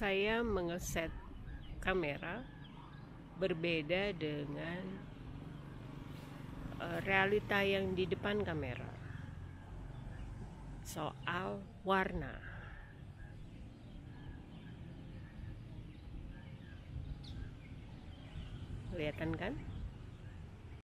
saya mengeset kamera berbeda dengan eh, realita yang di depan kamera soal warna kelihatan kan